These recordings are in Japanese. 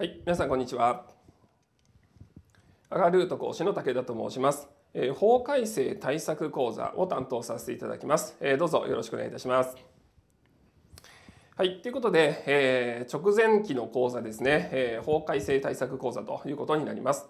はい、皆さんこんにちは。アガルート講師の武田と申します。え法改正対策講座を担当させていただきます。えどうぞよろしくお願いいたします。はい、ということで、えー、直前期の講座ですね、えー、法改正対策講座ということになります。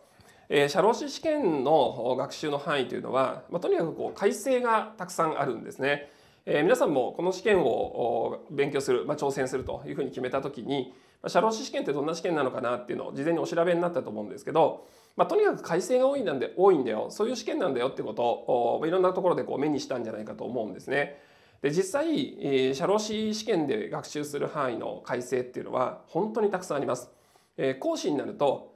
えー、社労士試験の学習の範囲というのは、まあ、とにかくこう改正がたくさんあるんですね。えー、皆さんもこの試験を勉強する、まあ、挑戦するというふうに決めたときに、社労士試験ってどんな試験なのかなっていうのを事前にお調べになったと思うんですけど、まあ、とにかく改正が多いなんで多いんだよそういう試験なんだよってことをいろんなところでこう目にしたんじゃないかと思うんですね。で実際、え社労士試験で学習する範囲の改正っていうのは本当にたくさんあります。えー、講師になると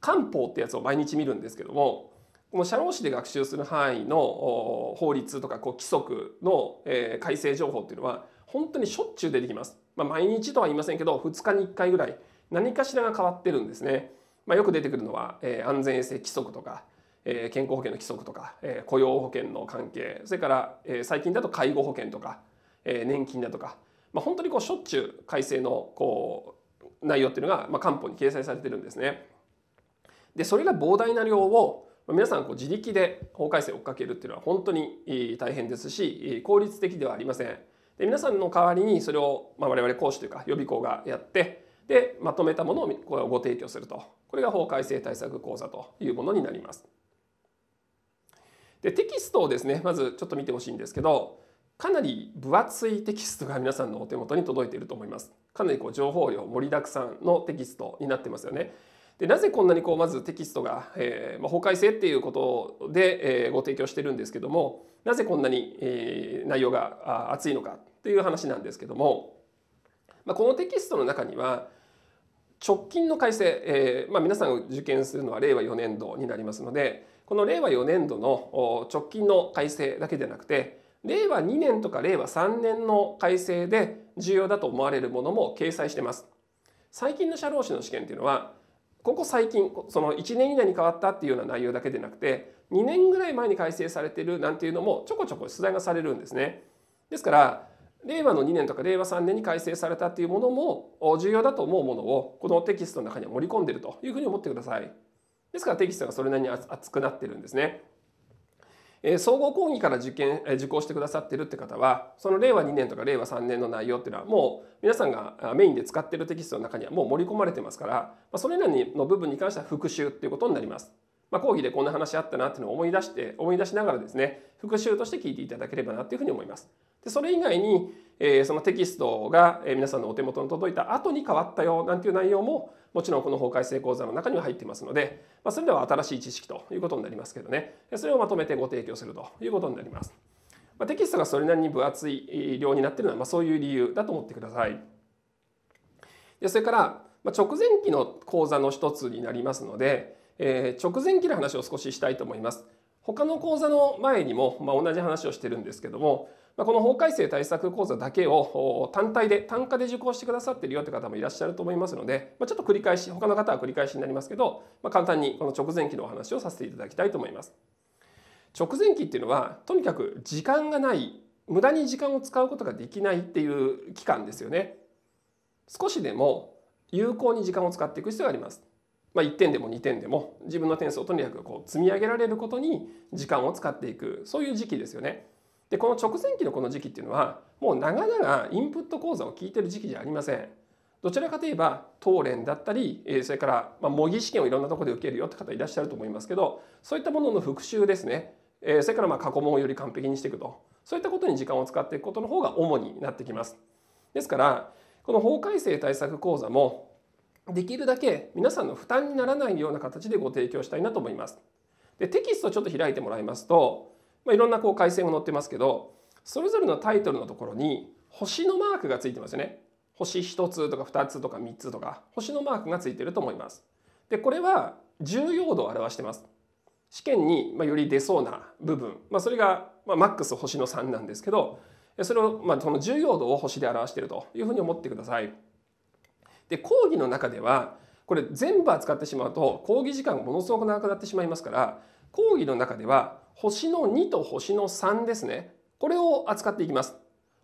漢方ってやつを毎日見るんですけどもこの社労士で学習する範囲の法律とかこう規則の改正情報っていうのは本当にしょっちゅう出てきます。まあ、毎日とは言いませんけど2日に1回ぐらい何かしらが変わってるんですね。まあ、よく出てくるのは、えー、安全衛生規則とか、えー、健康保険の規則とか、えー、雇用保険の関係それから、えー、最近だと介護保険とか、えー、年金だとか、まあ、本当にこうしょっちゅう改正のこう内容っていうのが、まあ、官報に掲載されてるんですね。でそれが膨大な量を皆さんこう自力で法改正を追っかけるっていうのは本当に大変ですし効率的ではありません。で皆さんの代わりにそれを、まあ、我々講師というか予備校がやってでまとめたものをご提供するとこれが法改正対策講座というものになります。でテキストをですねまずちょっと見てほしいんですけどかなり分厚いテキストが皆さんのお手元に届いていると思います。かなりこう情報量盛りだくさんのテキストになってますよね。でなぜこんなにこうまずテキストが、えーまあ、法改正っていうことで、えー、ご提供してるんですけどもなぜこんなに、内容が熱いのかという話なんですけども、このテキストの中には直近の改正、えま皆さんが受験するのは令和4年度になりますのでこの令和4年度の直近の改正だけでなくて令和2年とか令和3年の改正で重要だと思われるものも掲載してます。最近の社労士の試験っていうのはここ最近その1年以内に変わったっていうような内容だけでなくて2年ぐらい前に改正されてるなんていうのもちょこちょこ出題がされるんですね。ですから令和の2年とか令和3年に改正されたっていうものも重要だと思うものをこのテキストの中には盛り込んでるというふうに思ってください。ですからテキストがそれなりに厚くなってるんですね。え総合講義から受験、え受講してくださってるって方はその令和2年とか令和3年の内容っていうのはもう皆さんがメインで使ってるテキストの中にはもう盛り込まれてますから、まそれらの部分に関しては復習っていうことになります。まあ、講義でこんな話あったなっていうのを思い出して思い出しながらですね復習として聞いていただければなというふうに思います。でそれ以外に、えー、そのテキストが、え皆さんのお手元に届いた後に変わったよなんていう内容ももちろんこの法改正講座の中には入ってますので、まあ、それでは新しい知識ということになりますけどねそれをまとめてご提供するということになります。まあ、テキストがそれなりに分厚い量になっているのは、まあ、そういう理由だと思ってください。でそれから、まあ、直前期の講座の一つになりますのでえー、直前期の話を少ししたいと思います。他の講座の前にも、まあ、同じ話をしてるんですけども、まあ、この法改正対策講座だけを単体で単価で受講してくださってるよって方もいらっしゃると思いますので、まあ、ちょっと繰り返し他の方は繰り返しになりますけど、まあ、簡単にこの直前期のお話をさせていただきたいと思います。直前期っていうのはとにかく時間がない無駄に時間を使うことができないっていう期間ですよね。少しでも有効に時間を使っていく必要があります。まあ、1点でも2点でも自分の点数をとにかくこう積み上げられることに時間を使っていくそういう時期ですよね。でこの直前期のこの時期っていうのはもう長々インプット講座を聞いてる時期じゃありません。どちらかといえば当連だったりそれから模擬試験をいろんなところで受けるよって方いらっしゃると思いますけどそういったものの復習ですねそれからまあ過去問をより完璧にしていくとそういったことに時間を使っていくことの方が主になってきます。ですからこの法改正対策講座もできるだけ皆さんの負担にならないような形でご提供したいなと思います。でテキストちょっと開いてもらいますと、まあ、いろんなこう回線が載ってますけどそれぞれのタイトルのところに星のマークがついてますよね。星1つとか2つとか3つとか星のマークがついてると思います。でこれは重要度を表してます。試験により出そうな部分、まあ、それがマックス星の3なんですけどそれをまあその重要度を星で表しているというふうに思ってください。で講義の中ではこれ全部扱ってしまうと講義時間がものすごく長くなってしまいますから講義の中では星の2と星の3ですねこれを扱っていきます。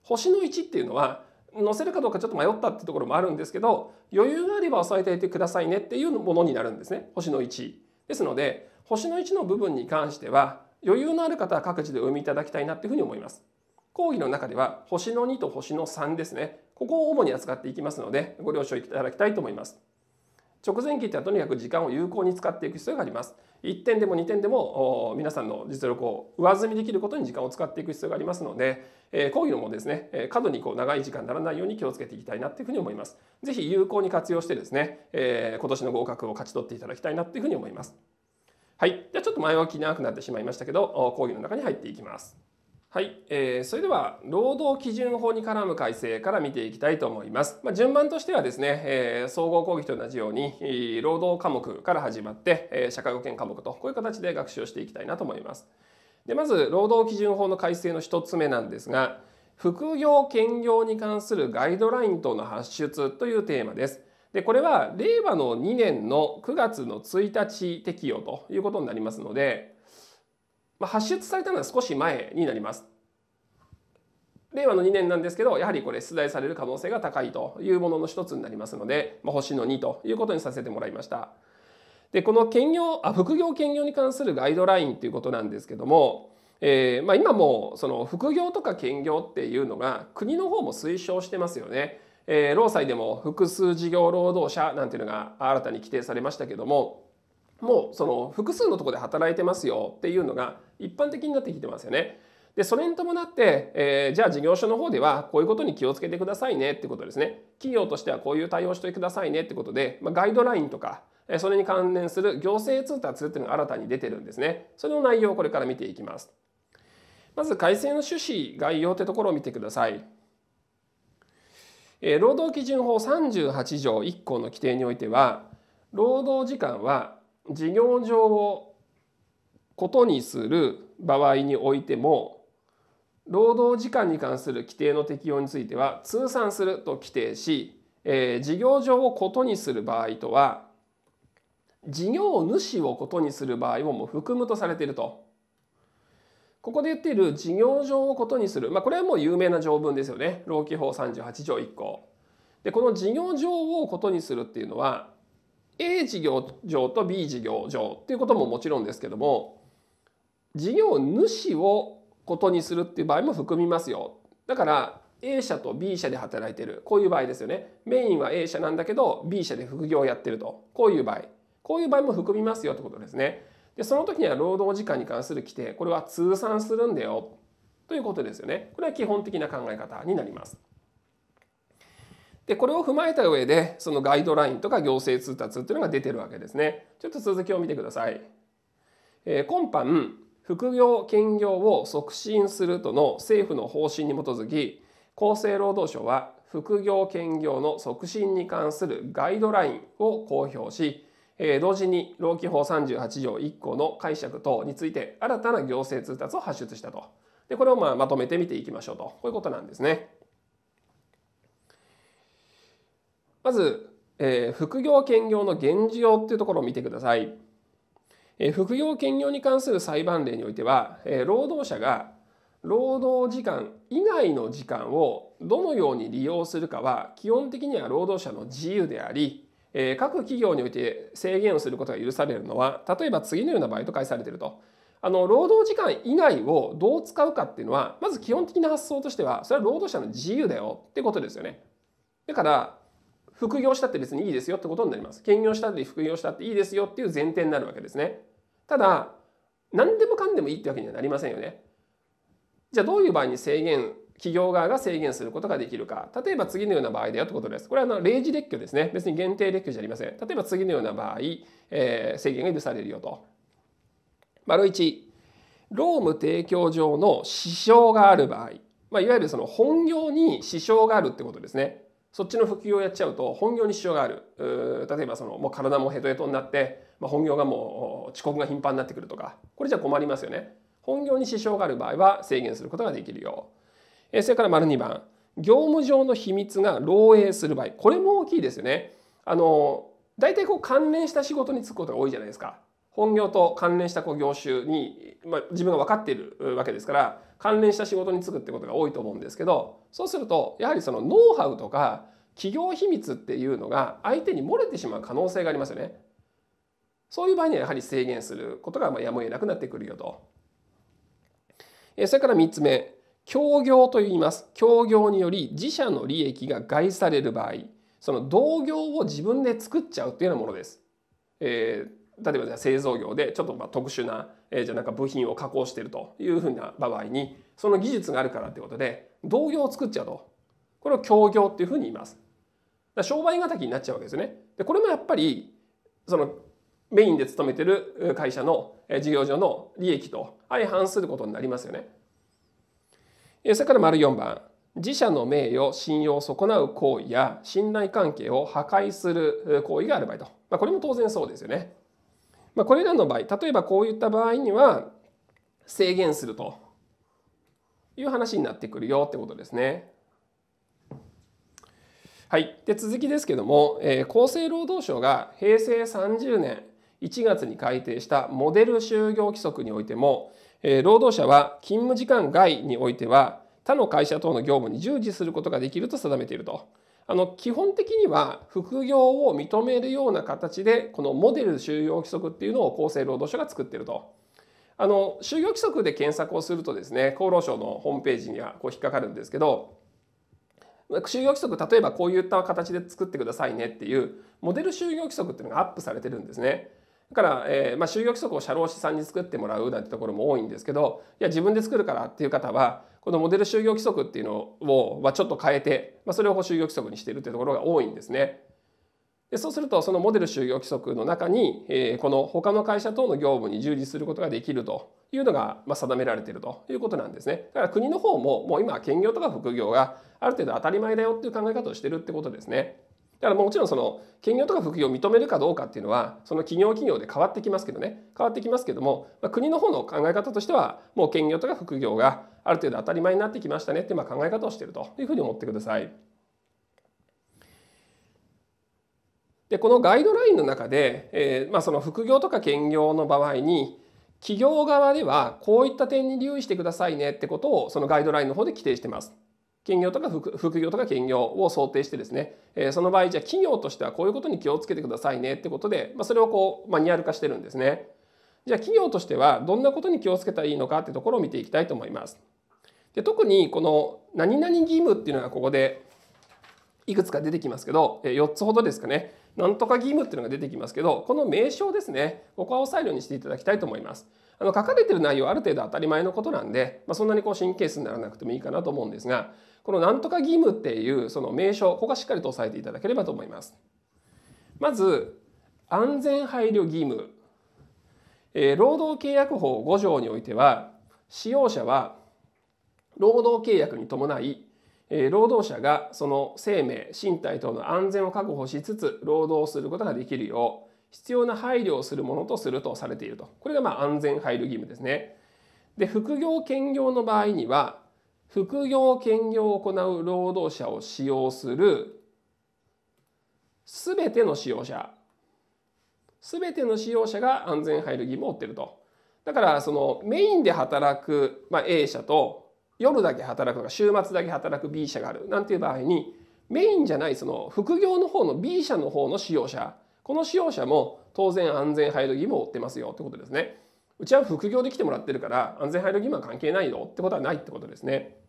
星の1っていうのは載せるかどうかちょっと迷ったってところもあるんですけど余裕があれば押さえておいてくださいねっていうものになるんですね星の1。ですので星の1の部分に関しては余裕のある方は各自でお読みいただきたいなっていうふうに思います。講義の中では星の2と星の3ですねここを主に扱っていきますのでご了承いただきたいと思います。直前期ってはとにかく時間を有効に使っていく必要があります。1点でも2点でも皆さんの実力を上積みできることに時間を使っていく必要がありますので、えー、講義のもですね、え過度にこう長い時間にならないように気をつけていきたいなというふうに思います。是非有効に活用してですね、えー、今年の合格を勝ち取っていただきたいなというふうに思います。はい、ではちょっと前置き長くなってしまいましたけど講義の中に入っていきます。はい、えー、それでは労働基準法に絡む改正から見ていきたいと思います。まあ、順番としてはですね、えー、総合講義と同じように労働科目から始まって、えー、社会保険科目とこういう形で学習をしていきたいなと思います。でまず労働基準法の改正の1つ目なんですが副業兼業に関するガイドライン等の発出というテーマです。でこれは令和の2年の9月の1日適用ということになりますのでまあ、発出されたのは少し前になります。令和の2年なんですけどやはりこれ出題される可能性が高いというものの一つになりますので、まあ、星の2ということにさせてもらいました。でこの兼業あ副業兼業に関するガイドラインということなんですけども、えーまあ、今もその副業とか兼業っていうのが国の方も推奨してますよね。えー、労災でも複数事業労働者なんていうのが新たに規定されましたけどももうその複数のところで働いてますよっていうのが一般的になってきてますよね。でそれに伴って、えー、じゃあ事業所の方ではこういうことに気をつけてくださいねってことですね企業としてはこういう対応してくださいねってことで、まあ、ガイドラインとか、えー、それに関連する行政通達っていうのが新たに出てるんですねそれの内容をこれから見ていきますまず改正の趣旨概要ってところを見てください、えー、労働基準法38条1項の規定においては労働時間は事業上をことにする場合においても労働時間に関する規定の適用については通算すると規定し、えー、事業上をことにする場合とは事業主をことにする場合をも含むとされていると。ここで言っている事業上をことにする、まあ、これはもう有名な条文ですよね労基法38条1項。でこの事業上をことにするっていうのは A 事業上と B 事業上っていうことももちろんですけども事業主をことにするっていう場合も含みますよ。だから A 社と B 社で働いてるこういう場合ですよね。メインは A 社なんだけど B 社で副業をやってるとこういう場合こういう場合も含みますよってことですね。でその時には労働時間に関する規定これは通算するんだよということですよね。これは基本的な考え方になります。でこれを踏まえた上でそのガイドラインとか行政通達っていうのが出てるわけですねちょっと続きを見てください、えー、今般副業兼業を促進するとの政府の方針に基づき厚生労働省は副業兼業の促進に関するガイドラインを公表し、えー、同時に労基法38条1項の解釈等について新たな行政通達を発出したとでこれをまあまとめて見ていきましょうとこういうことなんですね。まず、えー、副業兼業の現状っていうところを見てください。えー、副業兼業に関する裁判例においては、えー、労働者が労働時間以外の時間をどのように利用するかは基本的には労働者の自由であり、えー、各企業において制限をすることが許されるのは例えば次のような場合と解されていると。あの労働時間以外をどう使うかっていうのはまず基本的な発想としてはそれは労働者の自由だよってことですよね。だから副業したって別にいいですよってことになります。兼業したって副業したっていいですよっていう前提になるわけですね。ただ、何でもかんでもいいってわけにはなりませんよね。じゃあどういう場合に制限、企業側が制限することができるか。例えば次のような場合だよってことです。これはあの例示列挙ですね。別に限定列挙じゃありません。例えば次のような場合、えー、制限が許されるよと。丸1、労務提供上の支障がある場合、まあ、いわゆるその本業に支障があるってことですね。そっちの普及をやっちゃうと本業に支障がある例えばそのもう体もヘトヘトになって、まあ、本業がもう遅刻が頻繁になってくるとかこれじゃ困りますよね本業に支障がある場合は制限することができるようそれから丸2番業務上の秘密が漏洩する場合これも大きいですよねあの大体こう関連した仕事に就くことが多いじゃないですか本業と関連したこう業種に、まあ、自分が分かっているわけですから関連した仕事に就くってことが多いと思うんですけどそうするとやはりそのノウハウとか企業秘密っていうのが相手に漏れてしまう可能性がありますよね。そういう場合にはやはり制限することがまあやむを得なくなってくるよと。それから3つ目協業と言います。協業により自社の利益が害される場合その同業を自分で作っちゃうっていうようなものです。えー例えばじゃあ製造業でちょっとまあ特殊な,、えじゃなんか部品を加工しているというふうな場合にその技術があるからということで同業を作っちゃうとこれを協業っていうふうに言います。商売敵になっちゃうわけですね。でこれもやっぱりそのメインで勤めてる会社の事業所の利益と相反することになりますよね。それから丸4番自社の名誉信用を損なう行為や信頼関係を破壊する行為がある場合と、まあ、これも当然そうですよね。まあ、これらの場合例えばこういった場合には制限するという話になってくるよってことですね。はい、で続きですけども、えー、厚生労働省が平成30年1月に改定したモデル就業規則においても、えー、労働者は勤務時間外においては他の会社等の業務に従事することができると定めていると。あの基本的には副業を認めるような形でこのモデル就業規則っていうのを厚生労働省が作ってると。あの就業規則で検索をするとですね厚労省のホームページにはこう引っかかるんですけど就業規則例えばこういった形で作ってくださいねっていうモデル就業規則っていうのがアップされてるんですね。だから、えーまあ、就業規則を社労士さんに作ってもらうなんてところも多いんですけどいや自分で作るからっていう方はこのモデル就業規則っていうのを、まちょっと変えて、まそれを就業規則にしているというところが多いんですね。でそうするとそのモデル就業規則の中に、えこの他の会社等の業務に従事することができるというのが、ま定められているということなんですね。だから国の方ももう今兼業とか副業がある程度当たり前だよっていう考え方をしてるってことですね。だからもちろんその兼業とか副業を認めるかどうかっていうのはその企業企業で変わってきますけどね変わってきますけども、まあ、国の方の考え方としてはもう兼業とか副業がある程度当たり前になってきましたねってまあ考え方をしてるというふうに思ってください。でこのガイドラインの中で、えーまあ、その副業とか兼業の場合に企業側ではこういった点に留意してくださいねってことをそのガイドラインの方で規定してます。兼業とか副業とか兼業を想定してですね、えその場合じゃあ企業としてはこういうことに気をつけてくださいねってことで、まあ、それをこうマニュアル化してるんですね。じゃあ企業としてはどんなことに気をつけたらいいのかってところを見ていきたいと思います。で特にこの「何々義務」っていうのがここでいくつか出てきますけど4つほどですかねなんとか義務っていうのが出てきますけどこの名称ですねここは押さえるようにしていただきたいと思います。あの書かれてる内容はある程度当たり前のことなんで、まあ、そんなにこう神経質にならなくてもいいかなと思うんですがこのなんとか義務っていうその名称ここがしっかりと押さえていただければと思います。まず安全配慮義務、えー、労働契約法5条においては使用者は労働契約に伴い労働者がその生命身体等の安全を確保しつつ労働することができるよう必要な配慮をするものとするとされているとこれがまあ安全配慮義務ですね。で副業兼業の場合には副業兼業を行う労働者を使用する全ての使用者全ての使用者が安全配慮義務を負ってると。だからそのメインで働く、ま A 社と夜だけ働くとか週末だけ働く B 社があるなんていう場合にメインじゃないその副業の方の B 社の方の使用者この使用者も当然安全配慮義務を負ってますよってことですね。うちは副業で来てもらってるから安全配慮義務は関係ないよってことはないってことですね。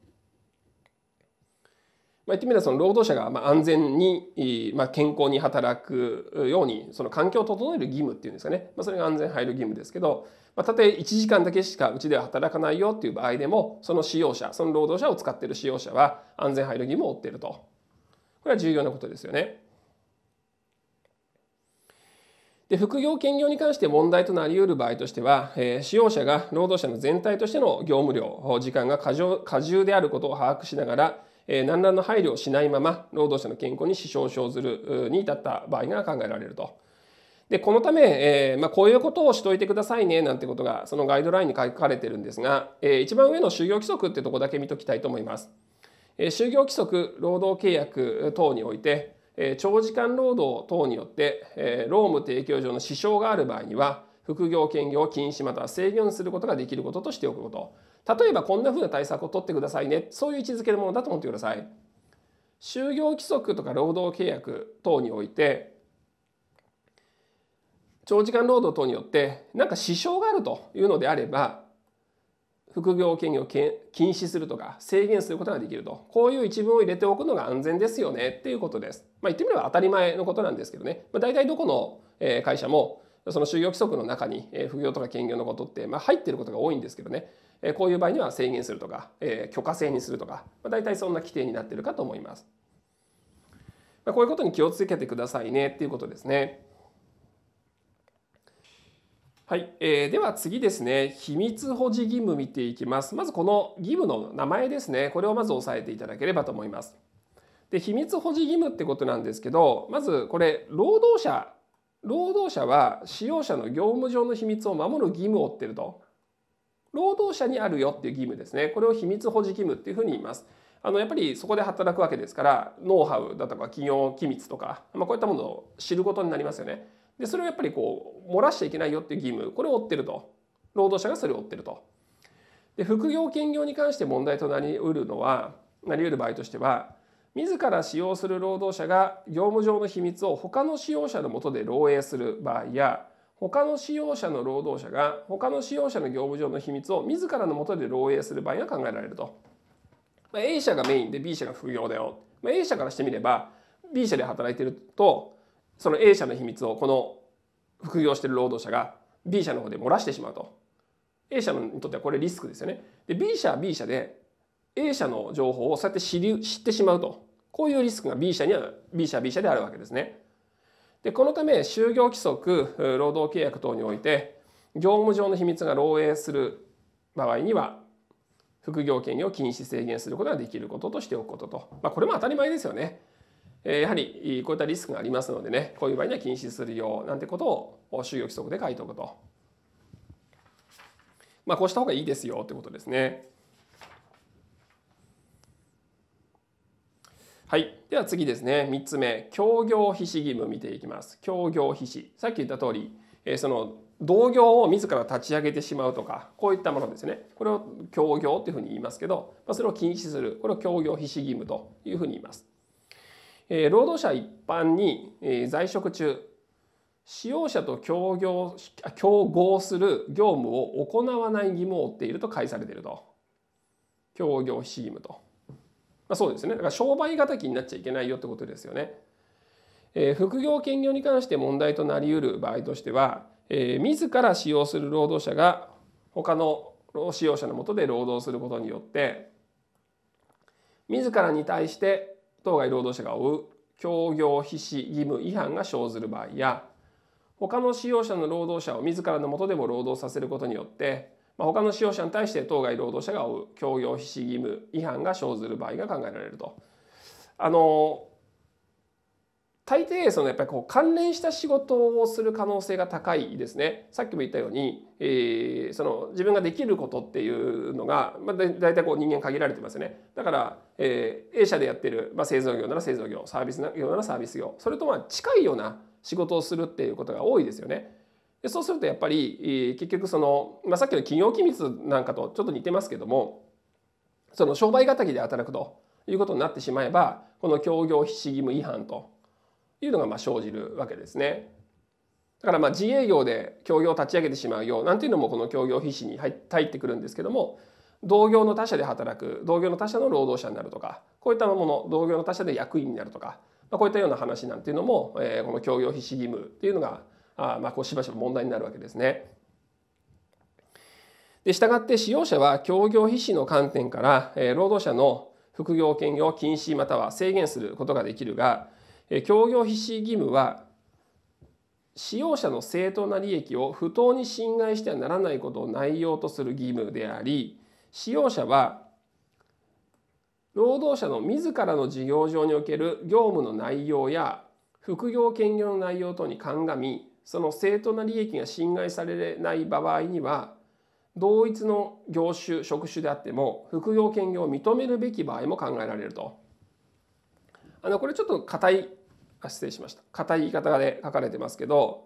まあ、言ってみればその労働者がまあ安全に、まあ、健康に働くようにその環境を整える義務っていうんですかね、まあ、それが安全配慮義務ですけど、まあ、たとえ1時間だけしかうちでは働かないよっていう場合でもその使用者その労働者を使っている使用者は安全配慮義務を負っているとこれは重要なことですよね。で副業兼業に関して問題となりうる場合としては、えー、使用者が労働者の全体としての業務量時間が過剰過重であることを把握しながらえ何らの配慮をしないまま労働者の健康に支障を生ずるに至った場合が考えられると。でこのため、えー、まあ、こういうことをしといてくださいねなんてことがそのガイドラインに書かれてるんですが、えー、一番上の就業規則ってとこだけ見ときたいと思います。えー、就業規則労働契約等において、え長時間労働等によって、え労務提供上の支障がある場合には副業兼業を禁止または制限することができることとしておくこと。例えばこんなふうな対策を取ってくださいねそういう位置づけるものだと思ってください。就業規則とか労働契約等において長時間労働等によって何か支障があるというのであれば副業権業を禁止するとか制限することができるとこういう一文を入れておくのが安全ですよねっていうことです。まあ、言ってみれば当たり前のことなんですけどね、まあ、大体どこの会社もその就業規則の中に副業とか兼業のことってまあ入ってることが多いんですけどねえこういう場合には制限するとか、え許可制にするとか、まあ、大体そんな規定になっているかと思います。まあ、こういうことに気をつけてくださいねっていうことですね。はい、えー、では次ですね秘密保持義務見ていきますまずこの義務の名前ですねこれをまず押さえていただければと思いますで秘密保持義務ってことなんですけどまずこれ労働者労働者は使用者の業務上の秘密を守る義務を負ってると労働者にあるよっていう義務ですねこれを秘密保持義務っていうふうに言います。あのやっぱりそこで働くわけですからノウハウだとか企業機密とか、まあ、こういったものを知ることになりますよね。でそれをやっぱりこう漏らしちゃいけないよっていう義務これを負ってると労働者がそれを負ってると。で副業兼業に関して問題となりうるのはなりうる場合としては自ら使用する労働者が業務上の秘密を他の使用者のもとで漏洩する場合や他の使用者の労働者が他の使用者の業務上の秘密を自らのもとで漏洩する場合が考えられると。まあ、A 社がメインで B 社が副業だよ。まあ、A 社からしてみれば B 社で働いてるとその A 社の秘密をこの副業してる労働者が B 社の方で漏らしてしまうと。A 社にとってはこれリスクですよね。で B 社は B 社で A 社の情報をそうやって知り知ってしまうとこういうリスクが B 社には B 社 B 社であるわけですね。でこのため就業規則労働契約等において業務上の秘密が漏洩する場合には副業権限を禁止制限することができることとしておくことと、まあ、これも当たり前ですよね。やはりこういったリスクがありますのでねこういう場合には禁止するよなんてことを就業規則で書いておくと、まあ、こうした方がいいですよってことですね。はい、では次ですね3つ目協業必止義務見ていきます協業非止さっき言った通り、えー、その同業を自ら立ち上げてしまうとかこういったものですねこれを協業というふうに言いますけど、まあ、それを禁止するこれを協業必止義務というふうに言います、えー、労働者一般に、えー、在職中使用者と協業競合する業務を行わない義務を負っていると解されていると協業非義務とまあ、そうですねだから商売敵になっちゃいけないよってことですよね。えー、副業兼業に関して問題となりうる場合としては、えー、自ら使用する労働者が他の使用者のもとで労働することによって自らに対して当該労働者が負う協業必死義務違反が生ずる場合や他の使用者の労働者を自らのもとでも労働させることによってまあ、他の使用者に対して当該労働者が負う協業必至義務違反が生ずる場合が考えられると。あの大抵そのやっぱりこう関連した仕事をする可能性が高いですねさっきも言ったように、えー、その自分ができることっていうのが、まあ、大体こう人間限られてますよねだから、えー、A 社でやってる、まあ、製造業なら製造業サービス業ならサービス業それとまあ近いような仕事をするっていうことが多いですよね。でそうするとやっぱり結局その、まあ、さっきの企業機密なんかとちょっと似てますけどもその商売敵で働くということになってしまえばこの協業必至義務違反というのがまあ生じるわけですね。だからまあ自営業で協業を立ち上げてしまうようなんていうのもこの協業必至に入ってくるんですけども同業の他社で働く同業の他社の労働者になるとかこういったもの同業の他社で役員になるとか、まあ、こういったような話なんていうのも、えー、この協業必至義務っていうのがあまあこうしばしば問題になるわけですね。で従って使用者は協業必至の観点から、え労働者の副業兼業禁止または制限することができるが、え協業必至義務は使用者の正当な利益を不当に侵害してはならないことを内容とする義務であり使用者は労働者の自らの事業上における業務の内容や副業兼業の内容等に鑑みその正当な利益が侵害されない場合には同一の業種職種であっても副業兼業を認めるべき場合も考えられるとあのこれちょっと硬いあ失礼しました硬い言い方で書かれてますけど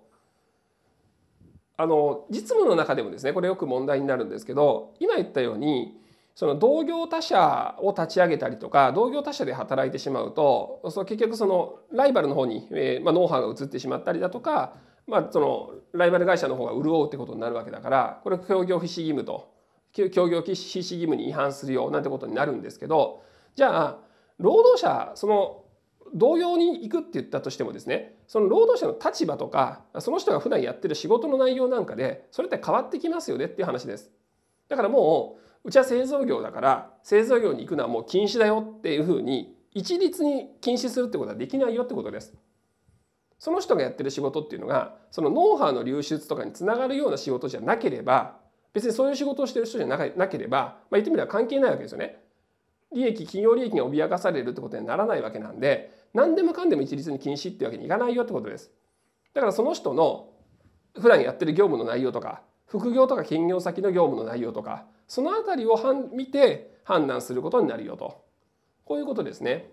あの実務の中でもですねこれよく問題になるんですけど今言ったようにその同業他社を立ち上げたりとか同業他社で働いてしまうとその結局そのライバルの方に、えーまあ、ノウハウが移ってしまったりだとかまあ、そのライバル会社の方が潤うってことになるわけだからこれ協業必死義務と協業必死義務に違反するよなんてことになるんですけどじゃあ労働者その同様に行くって言ったとしてもですねその労働者の立場とかその人が普段やってる仕事の内容なんかでそれって変わってきますよねっていう話です。だからもううちは製造業だから製造業に行くのはもう禁止だよっていうふうに一律に禁止するってことはできないよってことです。その人がやってる仕事っていうのがそのノウハウの流出とかにつながるような仕事じゃなければ別にそういう仕事をしてる人じゃなければ、まあ、言ってみれば関係ないわけですよね。利益企業利益が脅かされるってことにならないわけなんで何でもかんでも一律に禁止っていうわけにいかないよってことです。だからその人の普段やってる業務の内容とか副業とか兼業先の業務の内容とかその辺りを見て判断することになるよとこういうことですね。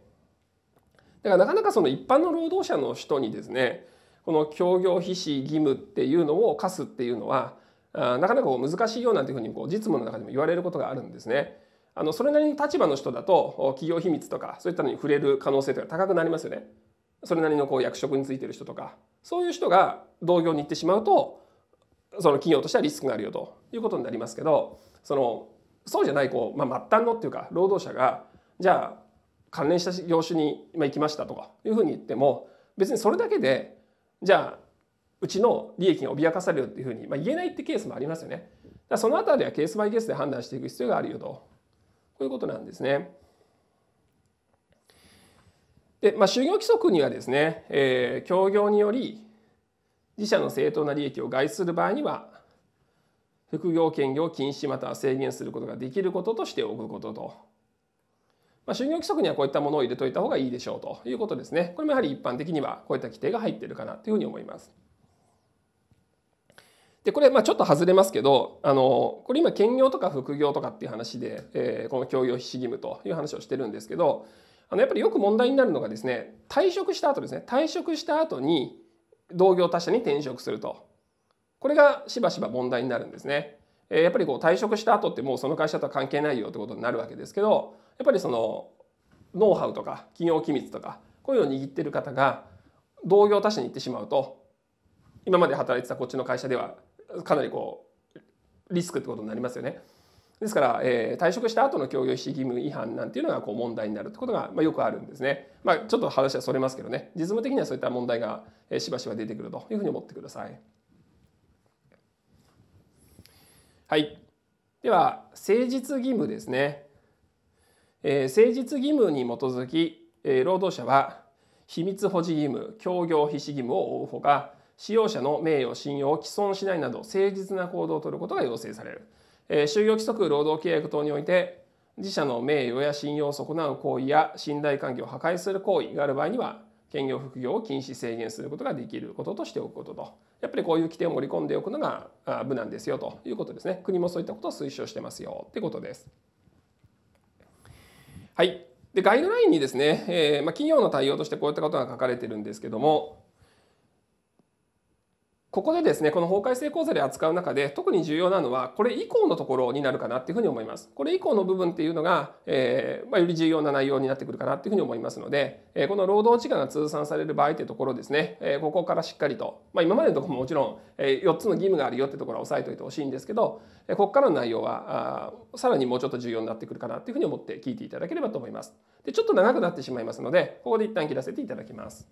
だからなかなかその一般の労働者の人にですねこの協業費至義務っていうのを課すっていうのはなかなかこう難しいよなんていうふうにこう実務の中でも言われることがあるんですね。あのそれなりに立場の人だと企業秘密とかそういったのに触れる可能性という高くなりますよね。それなりのこう役職についてる人とかそういう人が同業に行ってしまうとその企業としてはリスクがあるよということになりますけどそのそうじゃないこう、まあ、末端のっていうか労働者がじゃあ関連した業種に行きましたとかいうふうに言っても別にそれだけでじゃあうちの利益が脅かされるっていうふうに、まあ、言えないってケースもありますよね。だそのあたりはケースバイケースで判断していく必要があるよとこういうことなんですね。で、まあ、就業規則にはですね、えー、協業により自社の正当な利益を害する場合には副業兼業禁止または制限することができることとしておくこととまあ、就業規則にはこういったものを入れといた方がいいでしょうということですね。これもやはり一般的にはこういった規定が入っているかなというふうに思います。でこれまあちょっと外れますけどあのこれ今兼業とか副業とかっていう話で、えー、この協業必至義務という話をしてるんですけどあのやっぱりよく問題になるのがですね退職した後ですね退職した後に同業他社に転職するとこれがしばしば問題になるんですね。えやっぱりこう退職した後ってもうその会社とは関係ないよってことになるわけですけどやっぱりそのノウハウとか企業機密とかこういうのを握ってる方が同業他社に行ってしまうと今まで働いてたこっちの会社ではかなりこうリスクってことになりますよね。ですから、えー、退職した後の共有意思義務違反なんていうのがこう問題になるってことが、まあ、よくあるんですね。まあ、ちょっと話はそれますけどね実務的にはそういった問題が、えー、しばしば出てくるというふうに思ってください。はい。では、誠実義務ですね。えー、誠実義務に基づき、えー、労働者は秘密保持義務、協業必至義務を負うほか、使用者の名誉信用を毀損しないなど誠実な行動をとることが要請される。えー、就業規則労働契約等において自社の名誉や信用を損なう行為や信頼関係を破壊する行為がある場合には兼業副業を禁止制限することができることとしておくこととやっぱりこういう規定を盛り込んでおくのが無難ですよということですね国もそういったことを推奨してますよってことです。はいでガイドラインにですね、えーまあ、企業の対応としてこういったことが書かれてるんですけどもここでですね、この法改正講座で扱う中で特に重要なのは、これ以降のところになるかなっていうふうに思います。これ以降の部分っていうのが、えー、まあ、より重要な内容になってくるかなっていうふうに思いますので、えー、この労働時間が通算される場合っていうところですね、えー、ここからしっかりと、まあ、今までのところももちろん、え4つの義務があるよってところは押さえておいてほしいんですけど、えここからの内容はあ、さらにもうちょっと重要になってくるかなっていうふうに思って聞いていただければと思います。で、ちょっと長くなってしまいますので、ここで一旦切らせていただきます。